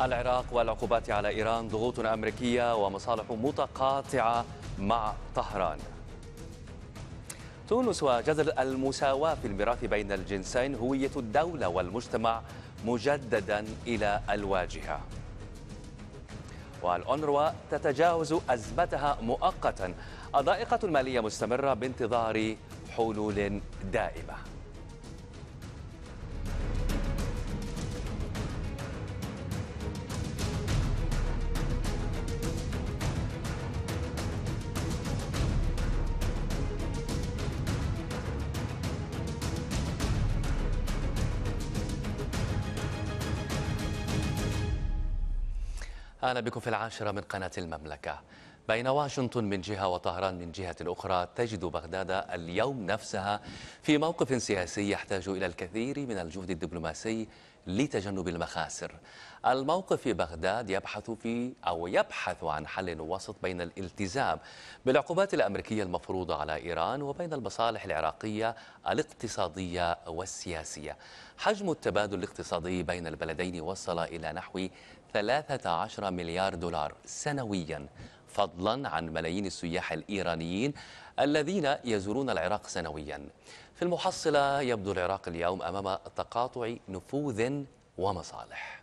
العراق والعقوبات على إيران ضغوط أمريكية ومصالح متقاطعة مع طهران تونس وجزر المساواة في الميراث بين الجنسين هوية الدولة والمجتمع مجددا إلى الواجهة والأنروا تتجاوز أزمتها مؤقتا الضائقة المالية مستمرة بانتظار حلول دائمة أهلا بكم في العاشرة من قناة المملكة بين واشنطن من جهة وطهران من جهة أخرى تجد بغداد اليوم نفسها في موقف سياسي يحتاج إلى الكثير من الجهد الدبلوماسي لتجنب المخاسر الموقف في بغداد يبحث في أو يبحث عن حل وسط بين الالتزام بالعقوبات الأمريكية المفروضة على إيران وبين المصالح العراقية الاقتصادية والسياسية حجم التبادل الاقتصادي بين البلدين وصل إلى نحو 13 مليار دولار سنويا فضلا عن ملايين السياح الإيرانيين الذين يزورون العراق سنويا في المحصلة يبدو العراق اليوم أمام تقاطع نفوذ ومصالح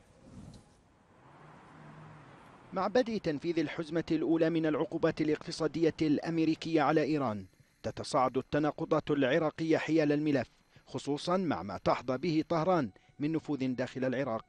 مع بدء تنفيذ الحزمة الأولى من العقوبات الاقتصادية الأمريكية على إيران تتصاعد التناقضات العراقية حيال الملف خصوصا مع ما تحظى به طهران من نفوذ داخل العراق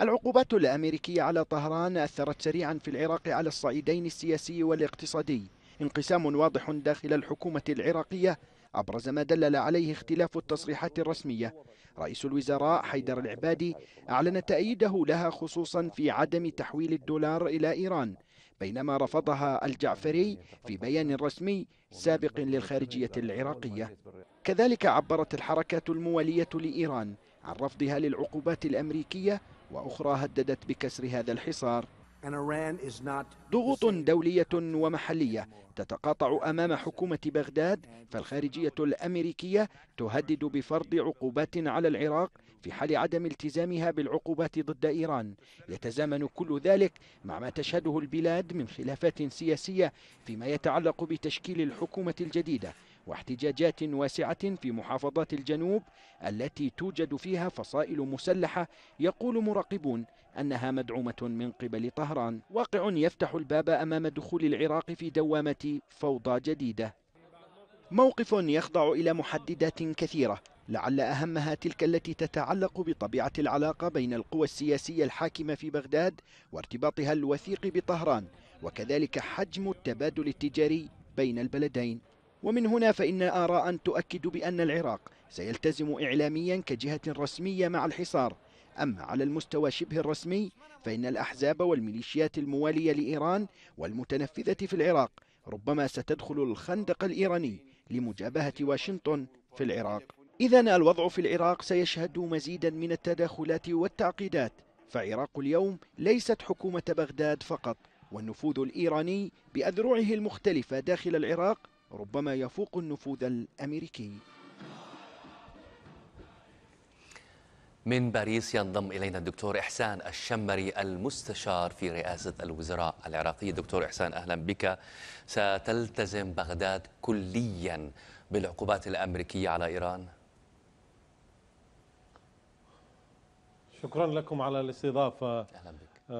العقوبات الأمريكية على طهران أثرت سريعا في العراق على الصعيدين السياسي والاقتصادي انقسام واضح داخل الحكومة العراقية أبرز ما دلل عليه اختلاف التصريحات الرسمية رئيس الوزراء حيدر العبادي أعلن تأييده لها خصوصا في عدم تحويل الدولار إلى إيران بينما رفضها الجعفري في بيان رسمي سابق للخارجية العراقية كذلك عبرت الحركات الموالية لإيران عن رفضها للعقوبات الأمريكية وأخرى هددت بكسر هذا الحصار ضغوط دولية ومحلية تتقاطع أمام حكومة بغداد فالخارجية الأمريكية تهدد بفرض عقوبات على العراق في حال عدم التزامها بالعقوبات ضد إيران يتزامن كل ذلك مع ما تشهده البلاد من خلافات سياسية فيما يتعلق بتشكيل الحكومة الجديدة واحتجاجات واسعة في محافظات الجنوب التي توجد فيها فصائل مسلحة يقول مراقبون أنها مدعومة من قبل طهران واقع يفتح الباب أمام دخول العراق في دوامة فوضى جديدة موقف يخضع إلى محددات كثيرة لعل أهمها تلك التي تتعلق بطبيعة العلاقة بين القوى السياسية الحاكمة في بغداد وارتباطها الوثيق بطهران وكذلك حجم التبادل التجاري بين البلدين ومن هنا فإن آراء تؤكد بأن العراق سيلتزم إعلاميا كجهة رسمية مع الحصار أما على المستوى شبه الرسمي فإن الأحزاب والميليشيات الموالية لإيران والمتنفذة في العراق ربما ستدخل الخندق الإيراني لمجابهة واشنطن في العراق إذا الوضع في العراق سيشهد مزيدا من التداخلات والتعقيدات فعراق اليوم ليست حكومة بغداد فقط والنفوذ الإيراني بأذرعه المختلفة داخل العراق ربما يفوق النفوذ الأمريكي من باريس ينضم إلينا الدكتور إحسان الشمري المستشار في رئاسة الوزراء العراقية دكتور إحسان أهلا بك ستلتزم بغداد كليا بالعقوبات الأمريكية على إيران؟ شكرا لكم على الاستضافة أهلا بك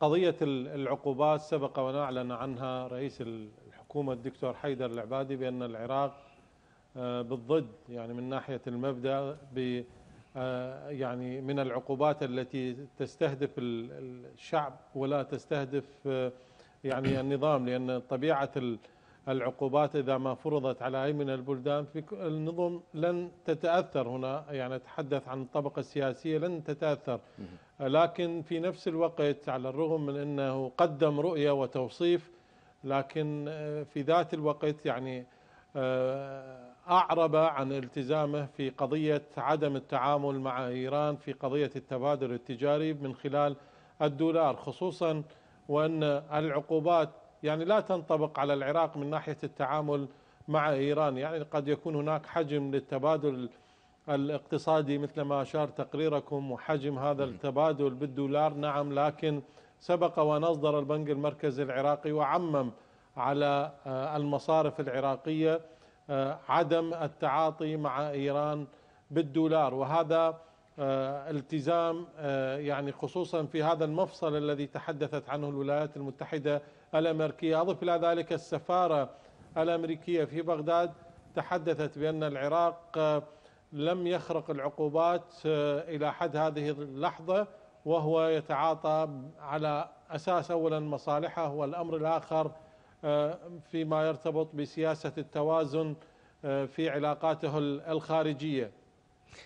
قضية العقوبات سبق ونعلن عنها رئيس حكومه الدكتور حيدر العبادي بان العراق آه، بالضد يعني من ناحيه المبدا ب آه، يعني من العقوبات التي تستهدف الشعب ولا تستهدف آه، يعني النظام لان طبيعه العقوبات اذا ما فرضت على اي من البلدان في النظم لن تتاثر هنا يعني اتحدث عن الطبقه السياسيه لن تتاثر لكن في نفس الوقت على الرغم من انه قدم رؤيه وتوصيف لكن آه، في ذات الوقت يعني آه، أعرب عن التزامه في قضية عدم التعامل مع إيران في قضية التبادل التجاري من خلال الدولار خصوصا وأن العقوبات يعني لا تنطبق على العراق من ناحية التعامل مع إيران يعني قد يكون هناك حجم للتبادل الاقتصادي مثل ما أشار تقريركم وحجم هذا التبادل بالدولار نعم لكن سبق وأن أصدر البنك المركزي العراقي وعمم على آه، المصارف العراقية آه، عدم التعاطي مع إيران بالدولار وهذا آه، التزام يعني خصوصا في هذا المفصل الذي تحدثت عنه الولايات المتحدة الأمريكية أضف إلى ذلك السفارة الأمريكية في بغداد تحدثت بأن العراق لم يخرق العقوبات إلى حد هذه اللحظة وهو يتعاطى على اساس اولا مصالحه والامر الاخر آه، فيما يرتبط بسياسه التوازن آه، في علاقاته الخارجيه.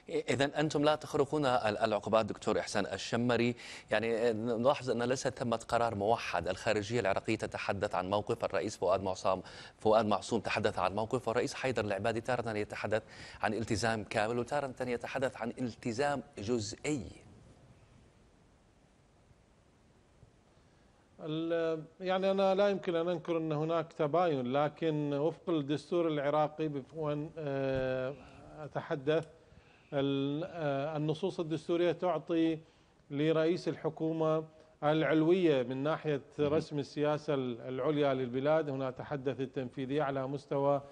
إذا أنتم لا تخرقون العقوبات دكتور إحسان الشمري يعني آه، نلاحظ أن ليس ثمة قرار موحد الخارجية العراقية تتحدث عن موقف الرئيس فؤاد معصوم فؤاد معصوم تحدث عن موقف والرئيس حيدر العبادي تارة يتحدث عن التزام كامل وتارة يتحدث عن التزام جزئي يعني أنا لا يمكن أن أنكر أن هناك تباين لكن وفق الدستور العراقي وأن آه، أتحدث آه، النصوص الدستورية تعطي لرئيس الحكومة العلوية من ناحية رسم السياسة العليا للبلاد هنا تحدث التنفيذية على مستوى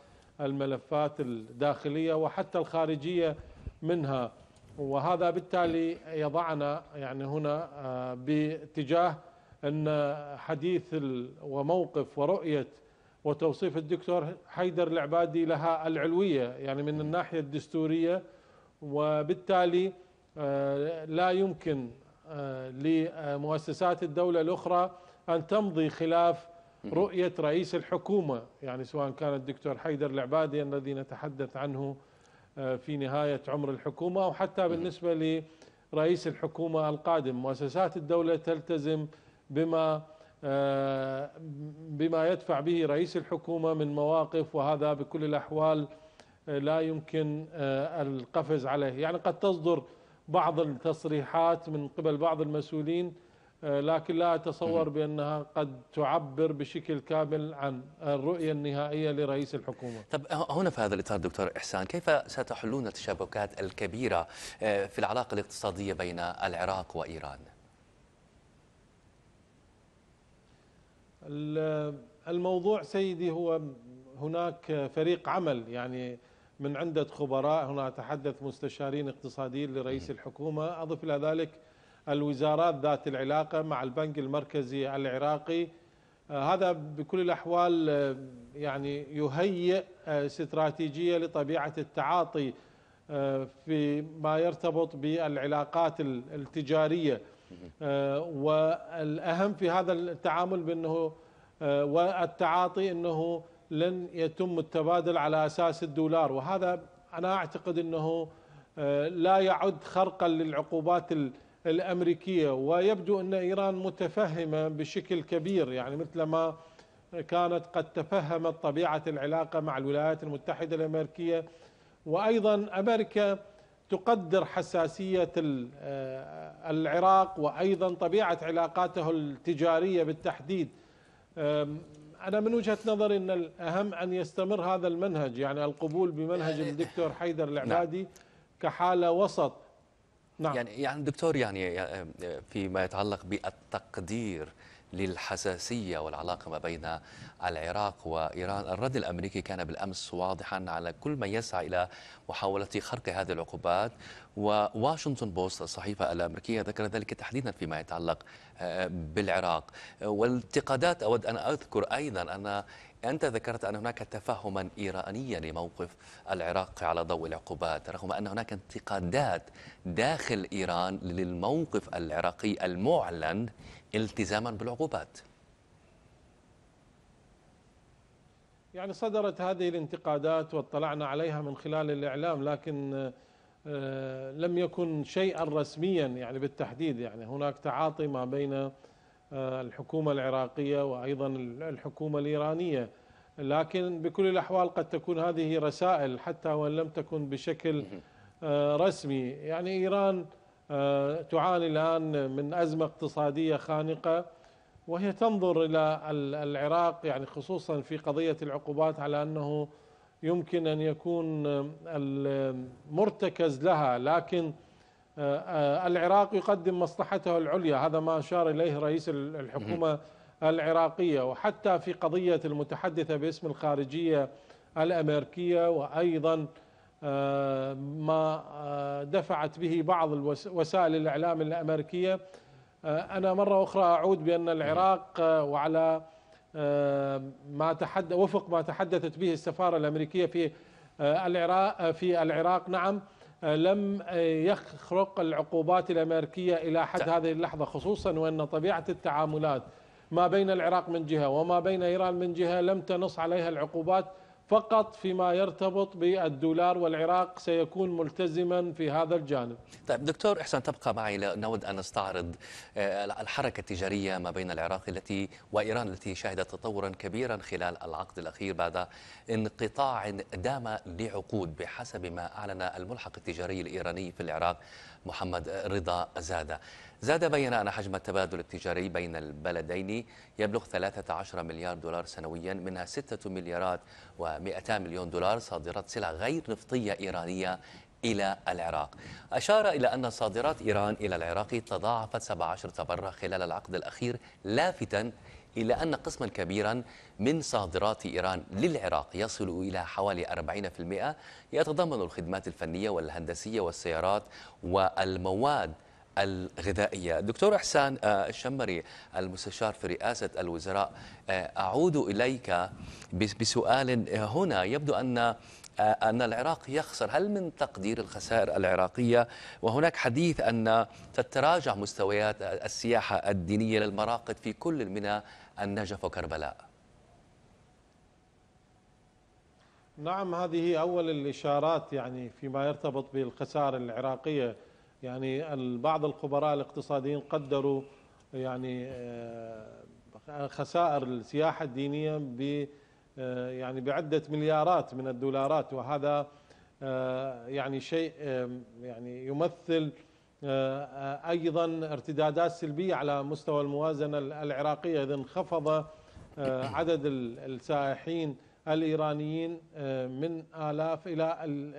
الملفات الداخلية وحتى الخارجية منها وهذا بالتالي يضعنا يعني هنا آه، باتجاه أن حديث وموقف ورؤية وتوصيف الدكتور حيدر العبادي لها العلوية يعني من الناحية الدستورية وبالتالي آه، لا يمكن آه، لمؤسسات الدولة الأخرى أن تمضي خلاف رؤية رئيس الحكومة يعني سواء كان الدكتور حيدر العبادي الذي نتحدث عنه آه، في نهاية عمر الحكومة أو حتى بالنسبة لرئيس الحكومة القادم مؤسسات الدولة تلتزم بما آه، بما يدفع به رئيس الحكومة من مواقف وهذا بكل الأحوال آه، لا يمكن آه، القفز عليه يعني قد تصدر بعض التصريحات من قبل بعض المسؤولين لكن لا أتصور بأنها قد تعبر بشكل كامل عن الرؤية النهائية لرئيس الحكومة طب هنا في هذا الإطار دكتور إحسان كيف ستحلون التشابكات الكبيرة في العلاقة الاقتصادية بين العراق وإيران؟ الموضوع سيدي هو هناك فريق عمل يعني من عدة خبراء هنا أتحدث مستشارين اقتصاديين لرئيس الحكومة أضف إلى ذلك الوزارات ذات العلاقة مع البنك المركزي العراقي آه، هذا بكل الأحوال آه، يعني يهيئ آه، استراتيجية لطبيعة التعاطي فيما يرتبط بالعلاقات التجارية آه، والأهم في هذا التعامل بأنه آه، والتعاطي أنه لن يتم التبادل على أساس الدولار وهذا أنا أعتقد أنه آه، لا يعد خرقا للعقوبات الأمريكية ويبدو أن إيران متفهمة بشكل كبير يعني مثل ما كانت قد تفهمت طبيعة العلاقة مع الولايات المتحدة الأمريكية وأيضا أمريكا تقدر حساسية آه، العراق وأيضا طبيعة علاقاته التجارية بالتحديد أنا من وجهة نظري أن الأهم أن يستمر هذا المنهج يعني القبول بمنهج آه، آه، الدكتور حيدر نعم. العبادي كحالة وسط نعم. يعني يعني دكتور يعني فيما يتعلق بالتقدير للحساسية والعلاقة ما بين العراق وإيران الرد الأمريكي كان بالأمس واضحا على كل من يسعى إلى محاولة خرق هذه العقوبات وواشنطن بوست الصحيفة الأمريكية ذكر ذلك تحديدا فيما يتعلق آه، بالعراق والانتقادات أود أن أذكر أيضا أن أنت ذكرت أن هناك تفهما إيرانيا لموقف العراق على ضوء العقوبات رغم أن هناك انتقادات داخل إيران للموقف العراقي المعلن التزاما بالعقوبات يعني صدرت هذه الانتقادات واطلعنا عليها من خلال الإعلام لكن آه، لم يكن شيئا رسميا يعني بالتحديد يعني هناك تعاطي ما بين آه، الحكومة العراقية وأيضا الحكومة الإيرانية لكن بكل الأحوال قد تكون هذه رسائل حتى وإن لم تكن بشكل آه، رسمي يعني إيران آه، تعاني الآن من أزمة اقتصادية خانقة وهي تنظر إلى العراق يعني خصوصا في قضية العقوبات على أنه يمكن أن يكون المرتكز لها لكن آه، العراق يقدم مصلحته العليا هذا ما أشار إليه رئيس الحكومة العراقية وحتى في قضية المتحدثة باسم الخارجية الأمريكية وأيضا آه، ما آه، دفعت به بعض وسائل الإعلام الأمريكية آه، أنا مرة أخرى أعود بأن العراق وعلى ما تحد وفق ما تحدثت به السفارة الأمريكية في العراق في العراق نعم لم يخرق العقوبات الأمريكية إلى حد هذه اللحظة خصوصا وأن طبيعة التعاملات ما بين العراق من جهة وما بين إيران من جهة لم تنص عليها العقوبات فقط فيما يرتبط بالدولار والعراق سيكون ملتزما في هذا الجانب طيب دكتور إحسان تبقى معي نود أن نستعرض آه، الحركة التجارية ما بين العراق التي وإيران التي شهدت تطورا كبيرا خلال العقد الأخير بعد انقطاع دام لعقود بحسب ما أعلن الملحق التجاري الإيراني في العراق محمد رضا زادة زاد بين أن حجم التبادل التجاري بين البلدين يبلغ 13 مليار دولار سنويا منها 6 مليارات و200 مليون دولار صادرات سلع غير نفطية إيرانية إلى العراق أشار إلى أن صادرات إيران إلى العراق تضاعفت 17 مرة خلال العقد الأخير لافتا إلا أن قسما كبيرا من صادرات إيران للعراق يصل إلى حوالي 40% يتضمن الخدمات الفنية والهندسية والسيارات والمواد الغذائية دكتور إحسان آه، الشمري المستشار في رئاسة الوزراء آه، أعود إليك بسؤال آه، هنا يبدو أن آه، أن العراق يخسر هل من تقدير الخسائر العراقية وهناك حديث أن تتراجع مستويات السياحة الدينية للمراقد في كل من النجف وكربلاء نعم هذه أول الإشارات يعني فيما يرتبط بالخسائر العراقية يعني بعض الخبراء الاقتصاديين قدروا يعني آه، خسائر السياحة الدينية ب آه، يعني بعدة مليارات من الدولارات وهذا آه، يعني شيء يعني يمثل آه، ايضا ارتدادات سلبيه على مستوى الموازنه العراقيه اذا انخفض عدد السائحين الايرانيين من الاف الى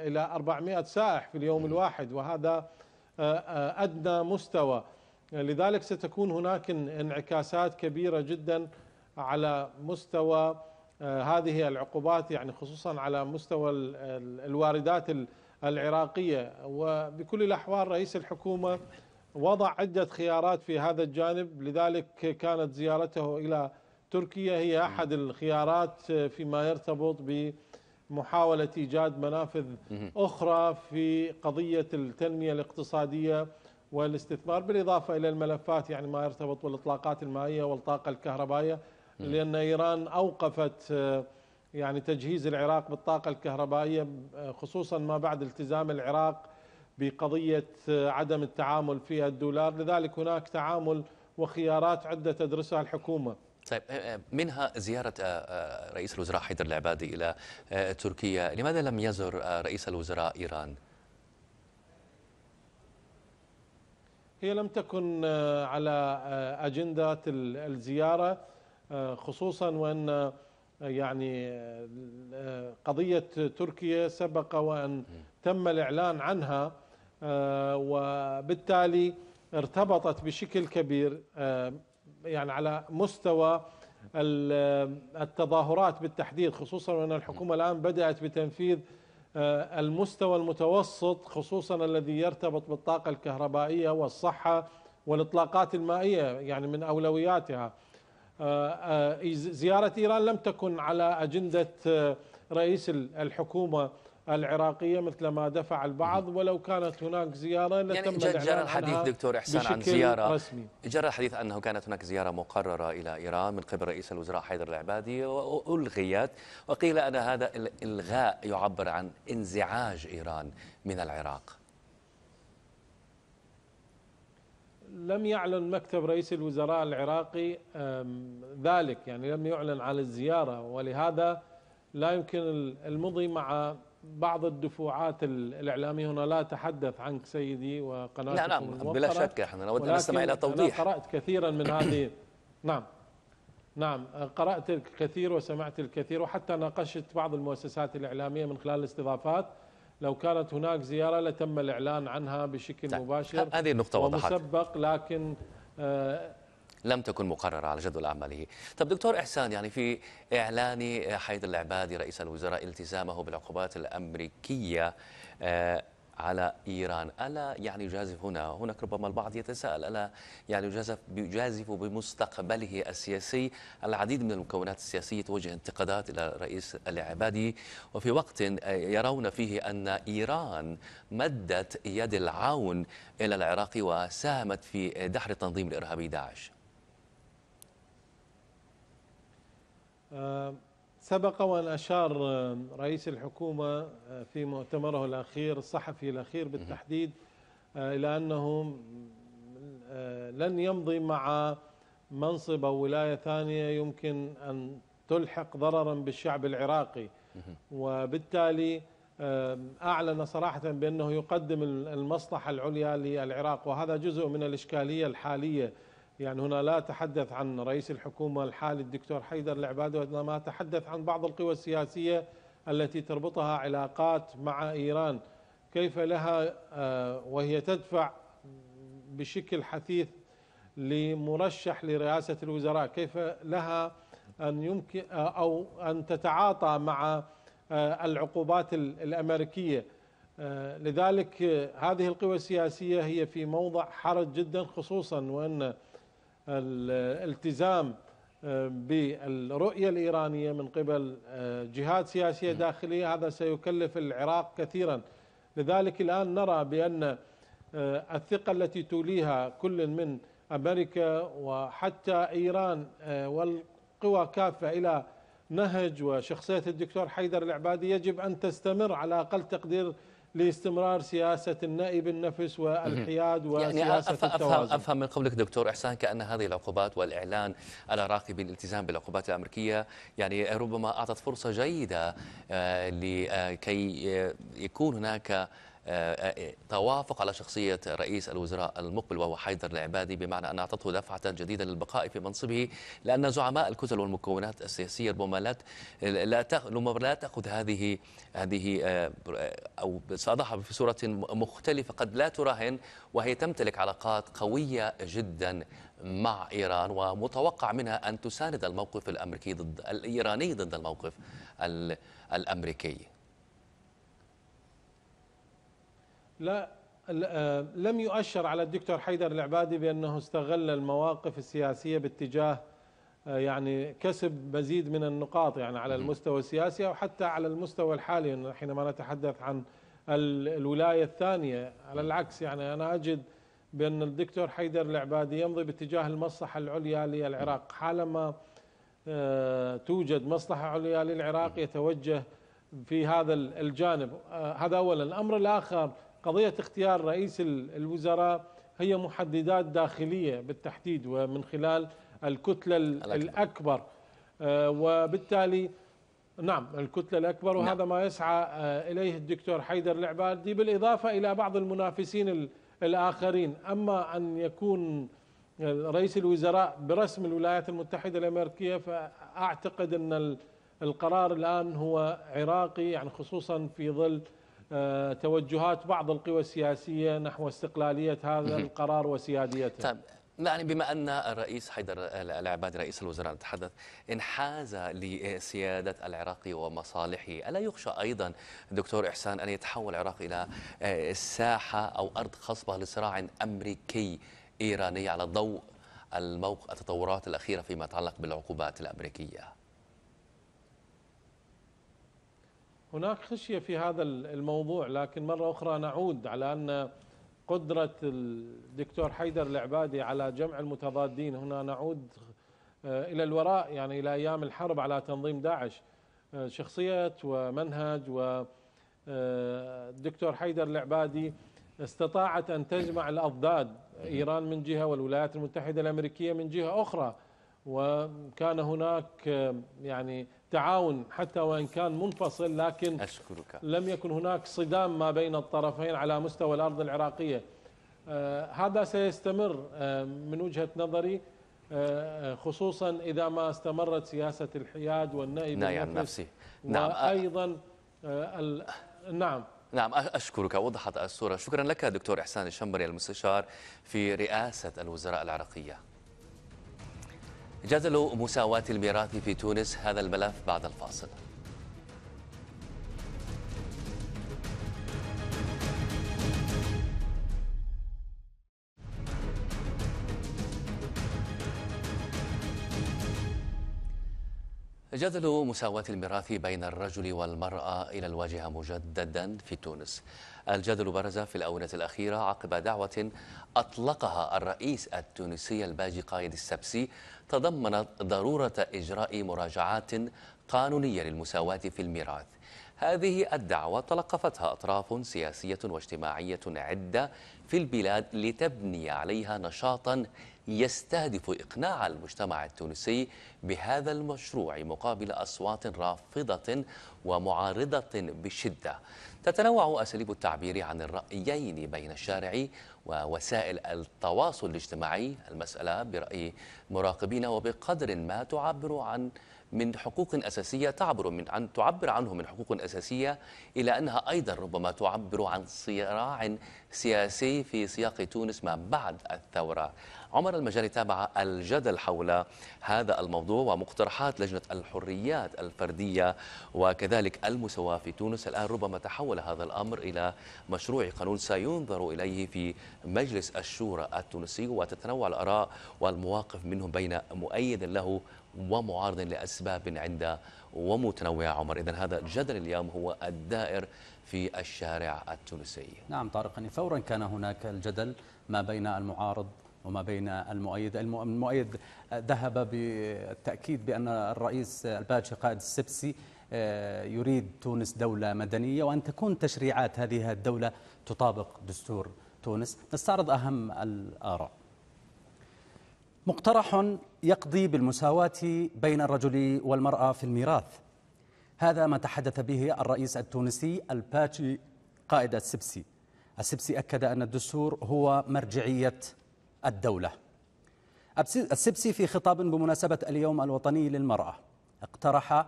الى 400 سائح في اليوم الواحد وهذا ادنى مستوى لذلك ستكون هناك انعكاسات كبيره جدا على مستوى آه، هذه العقوبات يعني خصوصا على مستوى الواردات العراقيه وبكل الاحوال رئيس الحكومه وضع عده خيارات في هذا الجانب لذلك كانت زيارته الى تركيا هي احد الخيارات آه، فيما يرتبط بمحاوله ايجاد منافذ اخرى في قضيه التنميه الاقتصاديه والاستثمار بالاضافه الى الملفات يعني ما يرتبط بالاطلاقات المائيه والطاقه الكهربائيه نعم. لأن إيران أوقفت آه، يعني تجهيز العراق بالطاقة الكهربائية آه، خصوصا ما بعد التزام العراق بقضية آه، عدم التعامل فيها الدولار لذلك هناك تعامل وخيارات عدة تدرسها الحكومة طيب منها زيارة رئيس الوزراء حيدر العبادي إلى تركيا لماذا لم يزر رئيس الوزراء إيران؟ هي لم تكن على أجندة الزيارة آه، خصوصا وأن آه، يعني آه، قضية تركيا سبق وأن تم الإعلان عنها وبالتالي ارتبطت بشكل كبير يعني على مستوى التظاهرات بالتحديد خصوصا وأن الحكومة الآن بدأت بتنفيذ المستوى المتوسط خصوصا الذي يرتبط بالطاقة الكهربائية والصحة والإطلاقات المائية يعني من أولوياتها آه، آه، زيارة إيران لم تكن على أجندة آه، رئيس الحكومة العراقية مثل ما دفع البعض ولو كانت هناك زيارة يعني لتم يعني جرى الحديث دكتور إحسان عن زيارة رسمي. جرى الحديث أنه كانت هناك زيارة مقررة إلى إيران من قبل رئيس الوزراء حيدر العبادي وألغيت وقيل أن هذا الإلغاء يعبر عن انزعاج إيران من العراق لم يعلن مكتب رئيس الوزراء العراقي ذلك يعني لم يعلن على الزيارة ولهذا لا يمكن المضي مع بعض الدفوعات الإعلامية هنا لا أتحدث عنك سيدي وقناتكم لا لا بلا شك احنا نود أن نستمع إلى توضيح أنا قرأت كثيرا من هذه نعم نعم قرأت الكثير وسمعت الكثير وحتى ناقشت بعض المؤسسات الإعلامية من خلال الاستضافات لو كانت هناك زيارة لتم الإعلان عنها بشكل طيب. مباشر هذه النقطة وضحت ومسبق لكن آه لم تكن مقررة على جدول أعماله طب دكتور إحسان يعني في إعلان حيدر العبادي رئيس الوزراء التزامه بالعقوبات الأمريكية آه على إيران ألا يعني يجازف هنا هناك ربما البعض يتساءل ألا يعني يجازف, يجازف بمستقبله السياسي العديد من المكونات السياسية توجه انتقادات إلى الرئيس العبادي وفي وقت آه، يرون فيه أن إيران مدت يد العون إلى العراق وساهمت في دحر التنظيم الإرهابي داعش آه، سبق وأن أشار آه، رئيس الحكومة آه، في مؤتمره الأخير الصحفي الأخير بالتحديد آه، إلى أنه لن يمضي مع منصب أو ولاية ثانية يمكن أن تلحق ضررا بالشعب العراقي وبالتالي أعلن صراحة بأنه يقدم المصلحة العليا للعراق وهذا جزء من الإشكالية الحالية يعني هنا لا أتحدث عن رئيس الحكومة الحالي الدكتور حيدر العبادة وإنما أتحدث عن بعض القوى السياسية التي تربطها علاقات مع إيران كيف لها آه، وهي تدفع بشكل حثيث لمرشح لرئاسة الوزراء كيف لها أن يمكن آه، أو أن تتعاطى مع آه، العقوبات الأمريكية لذلك هذه القوى السياسية هي في موضع حرج جدا خصوصا وأن الالتزام آه، بالرؤية الإيرانية من قبل آه، جهات سياسية نعم. داخلية هذا سيكلف العراق كثيرا لذلك الآن نرى بأن آه، الثقة التي توليها كل من أمريكا وحتى إيران والقوى كافة إلى نهج وشخصية الدكتور حيدر العبادي يجب أن تستمر على أقل تقدير لاستمرار سياسة النائب النفس والحياد يعني وسياسة يعني أفهم التوازن أفهم من قولك دكتور إحسان كأن هذه العقوبات والإعلان العراقي بالالتزام بالعقوبات الأمريكية يعني ربما أعطت فرصة جيدة آه، لكي آه، يكون هناك توافق على شخصية رئيس الوزراء المقبل وهو حيدر العبادي بمعنى أن أعطته دفعة جديدة للبقاء في منصبه لأن زعماء الكتل والمكونات السياسية ربما لا لا تأخذ هذه هذه آه، أو سأضعها في صورة مختلفة قد لا تراهن وهي تمتلك علاقات قوية جدا مع إيران ومتوقع منها أن تساند الموقف الأمريكي ضد الإيراني ضد الموقف الأمريكي لا آه، لم يؤشر على الدكتور حيدر العبادي بأنه استغل المواقف السياسية باتجاه آه، يعني كسب مزيد من النقاط يعني على المستوى السياسي أو حتى على المستوى الحالي حينما نتحدث عن الولاية الثانية على العكس يعني أنا أجد بأن الدكتور حيدر العبادي يمضي باتجاه المصلحة العليا للعراق حالما آه، توجد مصلحة عليا للعراق يتوجه في هذا الجانب هذا أولا الأمر الآخر قضية اختيار رئيس الوزراء هي محددات داخلية بالتحديد ومن خلال الكتلة الأكبر, الأكبر. آه، وبالتالي نعم الكتلة الأكبر نعم. وهذا نعم. ما يسعى آه، إليه الدكتور حيدر العبادي بالإضافة إلى بعض المنافسين الآخرين أما أن يكون رئيس الوزراء برسم الولايات المتحدة الأمريكية فأعتقد أن القرار الآن هو عراقي يعني خصوصا في ظل آه، توجهات بعض القوى السياسية نحو استقلالية هذا القرار وسياديته طيب يعني بما أن الرئيس حيدر العبادي رئيس الوزراء نتحدث انحاز لسيادة العراق ومصالحه ألا يخشى أيضا دكتور إحسان أن يتحول العراق إلى آه، ساحة أو أرض خصبة لصراع أمريكي إيراني على ضوء الموقف التطورات الأخيرة فيما يتعلق بالعقوبات الأمريكية هناك خشيه في هذا الموضوع لكن مره اخرى نعود على ان قدره الدكتور حيدر العبادي على جمع المتضادين هنا نعود آه، الى الوراء يعني الى ايام الحرب على تنظيم داعش آه، شخصيه ومنهج و آه، الدكتور حيدر العبادي استطاعت ان تجمع الاضداد ايران من جهه والولايات المتحده الامريكيه من جهه اخرى وكان هناك يعني تعاون حتى وإن كان منفصل لكن أشكرك لم يكن هناك صدام ما بين الطرفين على مستوى الأرض العراقية آه، هذا سيستمر آه، من وجهة نظري آه، خصوصا إذا ما استمرت سياسة الحياد والنائب نعم النفسي نعم أيضا نعم نعم أشكرك وضحت الصورة شكرا لك دكتور إحسان الشمري المستشار في رئاسة الوزراء العراقية جدل مساواة الميراث في تونس هذا الملف بعد الفاصل جدل مساواة الميراث بين الرجل والمرأة إلى الواجهة مجددا في تونس الجدل برز في الآونة الأخيرة عقب دعوة أطلقها الرئيس التونسي الباجي قايد السبسي تضمنت ضرورة إجراء مراجعات قانونية للمساواة في الميراث هذه الدعوة تلقفتها أطراف سياسية واجتماعية عدة في البلاد لتبني عليها نشاطا يستهدف إقناع المجتمع التونسي بهذا المشروع مقابل أصوات رافضة ومعارضة بشدة تتنوع أساليب التعبير عن الرأيين بين الشارع ووسائل التواصل الاجتماعي المسألة برأي مراقبين وبقدر ما تعبر عن من حقوق أساسية تعبر من أن تعبر عنه من حقوق أساسية إلى أنها أيضا ربما تعبر عن صراع سياسي في سياق تونس ما بعد الثورة عمر المجاري تابع الجدل حول هذا الموضوع ومقترحات لجنة الحريات الفردية وكذلك المساواة في تونس الآن ربما تحول هذا الأمر إلى مشروع قانون سينظر إليه في مجلس الشورى التونسي وتتنوع الآراء والمواقف منهم بين مؤيد له ومعارض لأسباب عدة ومتنوعة عمر إذا هذا الجدل اليوم هو الدائر في الشارع التونسي نعم طارق يعني فورا كان هناك الجدل ما بين المعارض وما بين المؤيد المؤيد ذهب بالتأكيد بأن الرئيس الباجي قائد السبسي آه، يريد تونس دولة مدنية وأن تكون تشريعات هذه الدولة تطابق دستور تونس نستعرض أهم الآراء مقترح يقضي بالمساواة بين الرجل والمرأة في الميراث هذا ما تحدث به الرئيس التونسي الباتشي قائد السبسي السبسي أكد أن الدستور هو مرجعية الدولة السبسي في خطاب بمناسبة اليوم الوطني للمرأة اقترح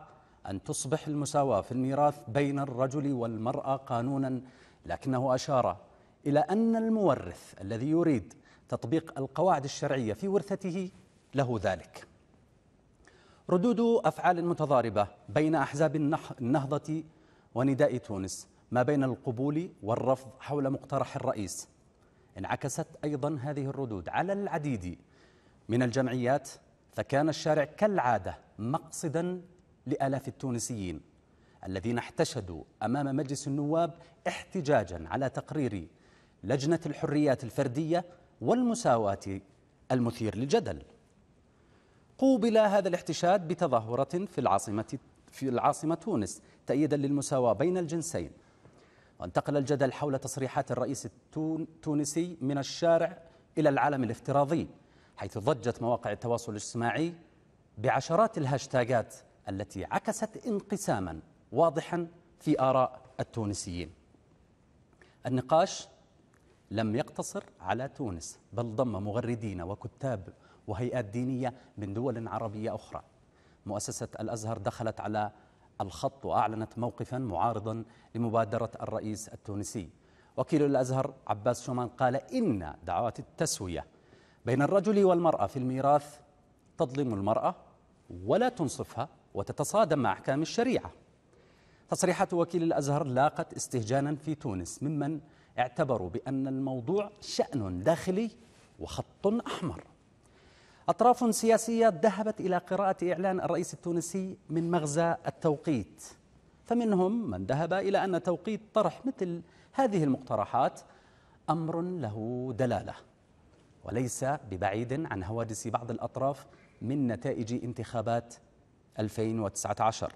أن تصبح المساواة في الميراث بين الرجل والمرأة قانونا لكنه أشار إلى أن المورث الذي يريد تطبيق القواعد الشرعية في ورثته له ذلك ردود أفعال متضاربة بين أحزاب النهضة ونداء تونس ما بين القبول والرفض حول مقترح الرئيس انعكست أيضا هذه الردود على العديد من الجمعيات فكان الشارع كالعادة مقصدا لآلاف التونسيين الذين احتشدوا أمام مجلس النواب احتجاجا على تقرير لجنة الحريات الفردية والمساواة المثير للجدل قوبل هذا الاحتشاد بتظاهرة في العاصمة في العاصمة تونس تأييدا للمساواة بين الجنسين وانتقل الجدل حول تصريحات الرئيس التونسي من الشارع إلى العالم الافتراضي حيث ضجت مواقع التواصل الاجتماعي بعشرات الهاشتاجات التي عكست انقساما واضحا في آراء التونسيين النقاش لم يقتصر على تونس بل ضم مغردين وكتاب وهيئات دينية من دول عربية أخرى مؤسسة الأزهر دخلت على الخط وأعلنت موقفا معارضا لمبادرة الرئيس التونسي وكيل الأزهر عباس شومان قال إن دعوات التسوية بين الرجل والمرأة في الميراث تظلم المرأة ولا تنصفها وتتصادم مع أحكام الشريعة تصريحات وكيل الأزهر لاقت استهجانا في تونس ممن اعتبروا بأن الموضوع شأن داخلي وخط أحمر أطراف سياسية ذهبت إلى قراءة إعلان الرئيس التونسي من مغزى التوقيت فمنهم من ذهب إلى أن توقيت طرح مثل هذه المقترحات أمر له دلالة وليس ببعيد عن هواجس بعض الأطراف من نتائج انتخابات 2019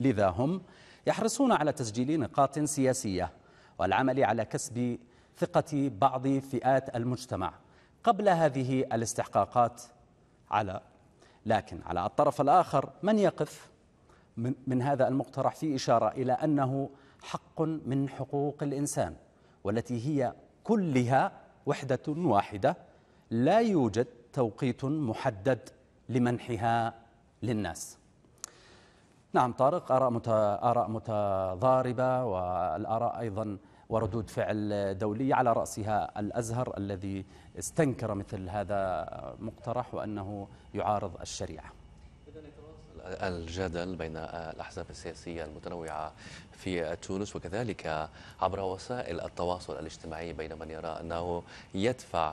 لذا هم يحرصون على تسجيل نقاط سياسية والعمل على كسب ثقة بعض فئات المجتمع قبل هذه الاستحقاقات على لكن على الطرف الآخر من يقف من, من هذا المقترح في إشارة إلى أنه حق من حقوق الإنسان والتي هي كلها وحدة واحدة لا يوجد توقيت محدد لمنحها للناس نعم طارق آراء, آراء متضاربة والآراء أيضا وردود فعل دولية على رأسها الأزهر الذي استنكر مثل هذا مقترح وأنه يعارض الشريعة الجدل بين الأحزاب السياسية المتنوعة في تونس وكذلك عبر وسائل التواصل الاجتماعي بين من يرى أنه يدفع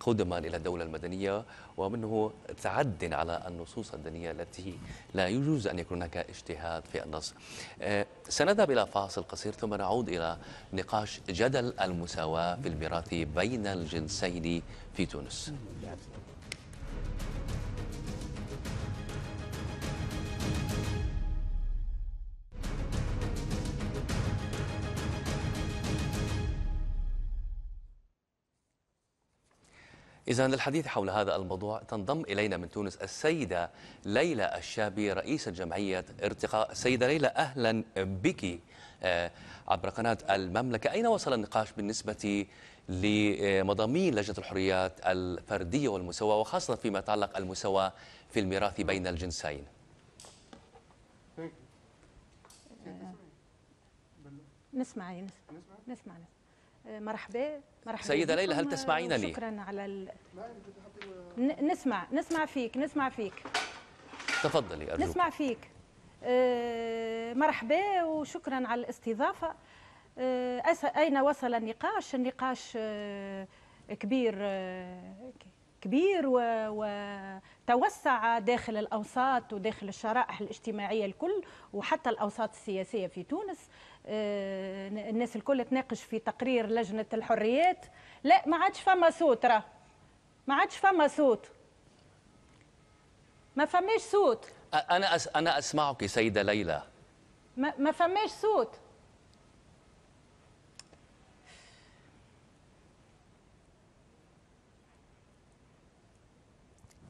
قدما إلى الدولة المدنية ومنه تعد على النصوص الدينية التي لا يجوز أن يكون هناك اجتهاد في النص آه، سنذهب إلى فاصل قصير ثم نعود إلى نقاش جدل المساواة في الميراث بين الجنسين في تونس نعم. إذا للحديث حول هذا الموضوع تنضم إلينا من تونس السيدة ليلى الشابي رئيسة جمعية ارتقاء السيدة ليلى أهلا بك آه، عبر قناة المملكة أين وصل النقاش بالنسبة لمضامين لجنة الحريات الفردية والمساواة وخاصة فيما يتعلق المساواة في الميراث بين الجنسين نسمع نسمع نسمع, نسمع. مرحبا مرحبا سيدة ليلى هل تسمعين لي؟ شكرا على ال... نسمع نسمع فيك نسمع فيك تفضلي أرجوك نسمع فيك آه، مرحبا وشكرا على الاستضافة آه، أين وصل النقاش؟ النقاش آه، كبير كبير وتوسع داخل الأوساط وداخل الشرائح الاجتماعية الكل وحتى الأوساط السياسية في تونس آه، الناس الكل تناقش في تقرير لجنه الحريات لا ما عادش فما صوت راه ما عادش فما صوت ما فماش صوت انا أس... انا اسمعك سيده ليلى ما ما فماش صوت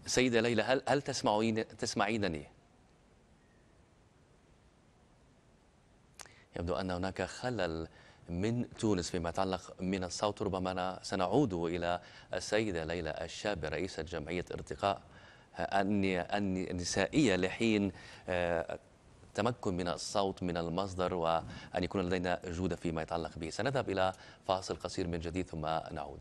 سيده ليلى هل هل تسمعين تسمعينني يبدو أن هناك خلل من تونس فيما يتعلق من الصوت ربما سنعود إلى السيدة ليلى الشاب رئيسة جمعية ارتقاء النسائية لحين التمكن آه، من الصوت من المصدر وأن يكون لدينا جودة فيما يتعلق به سنذهب إلى فاصل قصير من جديد ثم نعود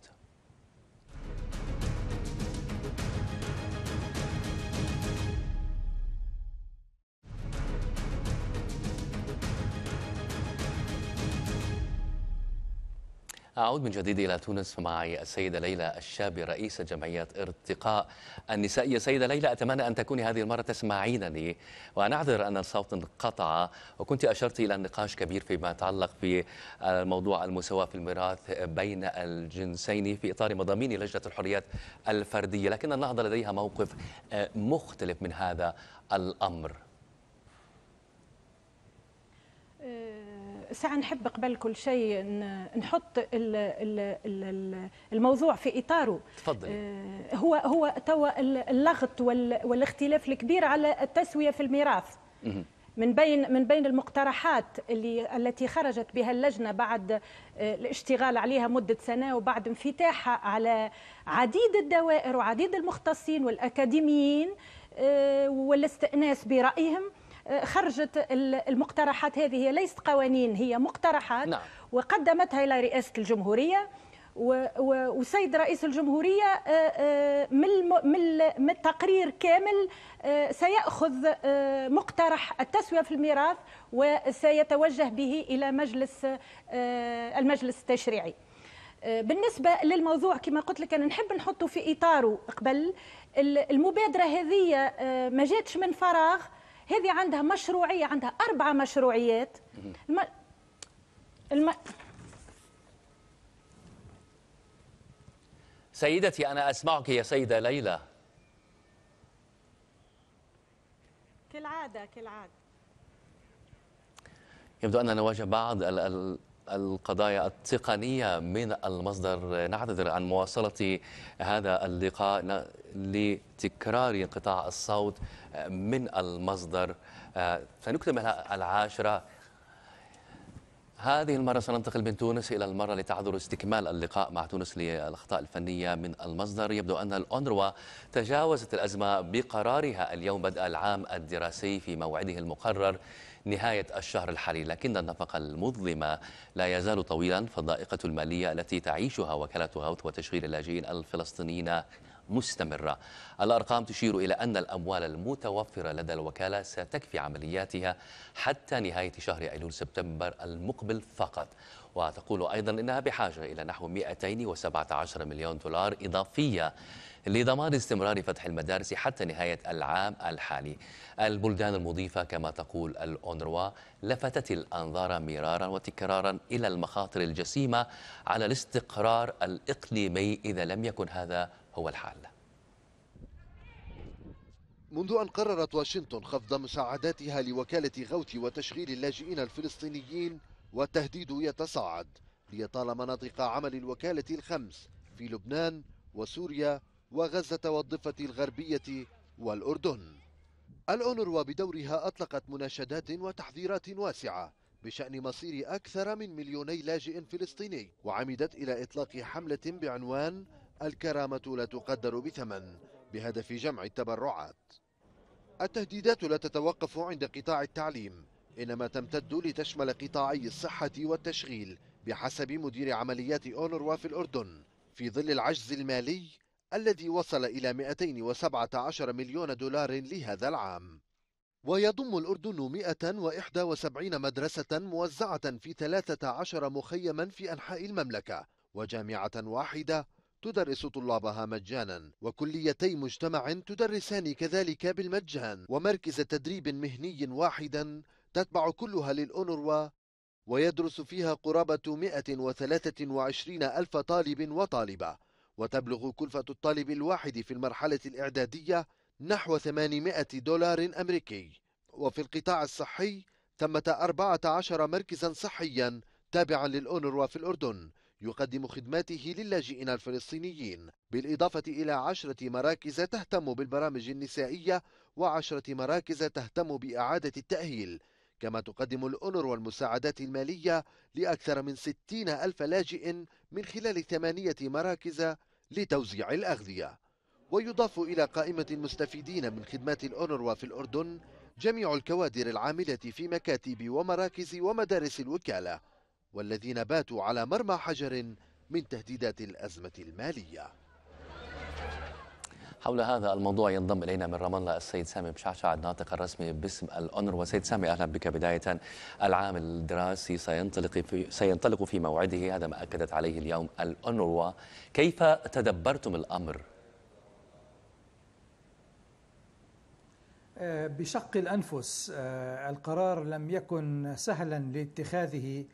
أعود من جديد إلى تونس معي السيدة ليلى الشابي رئيسة جمعية ارتقاء النسائية سيدة ليلى أتمنى أن تكوني هذه المرة تسمعينني وأنا أعذر أن الصوت انقطع وكنت أشرت إلى نقاش كبير فيما يتعلق بموضوع المساواة في الميراث بين الجنسين في إطار مضامين لجنة الحريات الفردية لكن النهضة لديها موقف مختلف من هذا الأمر أه، ساعة نحب قبل كل شيء نحط الموضوع في إطاره تفضل آه، هو هو توا اللغط والاختلاف الكبير على التسوية في الميراث من بين من بين المقترحات اللي التي خرجت بها اللجنه بعد آه، الاشتغال عليها مده سنه وبعد انفتاحها على عديد الدوائر وعديد المختصين والاكاديميين آه، والاستئناس برايهم خرجت المقترحات هذه هي ليست قوانين هي مقترحات نعم. وقدمتها إلى رئاسة الجمهورية وسيد رئيس الجمهورية آه، آه، من التقرير كامل آه، سيأخذ مقترح التسوية في الميراث وسيتوجه به إلى مجلس المجلس التشريعي بالنسبة للموضوع كما قلت لك أنا نحب نحطه في إطاره قبل المبادرة هذه ما جاتش من فراغ هذه عندها مشروعيه عندها اربع مشروعيات الم... الم... سيدتي انا اسمعك يا سيده ليلى كالعاده كالعاده يبدو اننا نواجه بعض ال ال القضايا التقنية من المصدر نعتذر عن مواصلة هذا اللقاء لتكرار انقطاع الصوت من المصدر آه، سنكتمل العاشرة هذه المرة سننتقل من تونس إلى المرة لتعذر استكمال اللقاء مع تونس للأخطاء الفنية من المصدر يبدو أن الأونروا تجاوزت الأزمة بقرارها اليوم بدء العام الدراسي في موعده المقرر نهاية الشهر الحالي لكن النفق المظلمة لا يزال طويلا فالضائقة المالية التي تعيشها وكالة غوث وتشغيل اللاجئين الفلسطينيين مستمرة الأرقام تشير إلى أن الأموال المتوفرة لدى الوكالة ستكفي عملياتها حتى نهاية شهر أيلول سبتمبر المقبل فقط وتقول أيضا أنها بحاجة إلى نحو 217 مليون دولار إضافية لضمان استمرار فتح المدارس حتى نهاية العام الحالي البلدان المضيفة كما تقول الأونروا لفتت الأنظار مرارا وتكرارا إلى المخاطر الجسيمة على الاستقرار الإقليمي إذا لم يكن هذا هو الحال منذ أن قررت واشنطن خفض مساعداتها لوكالة غوث وتشغيل اللاجئين الفلسطينيين والتهديد يتصاعد ليطال مناطق عمل الوكالة الخمس في لبنان وسوريا وغزة والضفة الغربية والأردن الأونروا بدورها أطلقت مناشدات وتحذيرات واسعة بشأن مصير أكثر من مليوني لاجئ فلسطيني وعمدت إلى إطلاق حملة بعنوان الكرامة لا تقدر بثمن بهدف جمع التبرعات التهديدات لا تتوقف عند قطاع التعليم إنما تمتد لتشمل قطاعي الصحة والتشغيل بحسب مدير عمليات أونروا في الأردن في ظل العجز المالي الذي وصل إلى 217 مليون دولار لهذا العام ويضم الأردن 171 مدرسة موزعة في 13 مخيما في أنحاء المملكة وجامعة واحدة تدرس طلابها مجانا وكليتي مجتمع تدرسان كذلك بالمجان ومركز تدريب مهني واحدا تتبع كلها للأونروا ويدرس فيها قرابة 123 ألف طالب وطالبة وتبلغ كلفة الطالب الواحد في المرحلة الإعدادية نحو 800 دولار أمريكي وفي القطاع الصحي ثمة 14 مركزا صحيا تابعا للأونروا في الأردن يقدم خدماته للاجئين الفلسطينيين بالإضافة إلى عشرة مراكز تهتم بالبرامج النسائية وعشرة مراكز تهتم بإعادة التأهيل كما تقدم الأونروا المساعدات المالية لأكثر من 60 ألف لاجئ من خلال ثمانية مراكز لتوزيع الأغذية ويضاف إلى قائمة المستفيدين من خدمات الأونروا في الأردن جميع الكوادر العاملة في مكاتب ومراكز ومدارس الوكالة والذين باتوا على مرمى حجر من تهديدات الأزمة المالية حول هذا الموضوع ينضم إلينا من رام الله السيد سامي بشعشع الناطق الرسمي باسم الأونر وسيد سامي أهلا بك بداية العام الدراسي سينطلق في, سينطلق في موعده هذا ما أكدت عليه اليوم الأونر كيف تدبرتم الأمر؟ آه، بشق الأنفس آه، القرار لم يكن سهلا لاتخاذه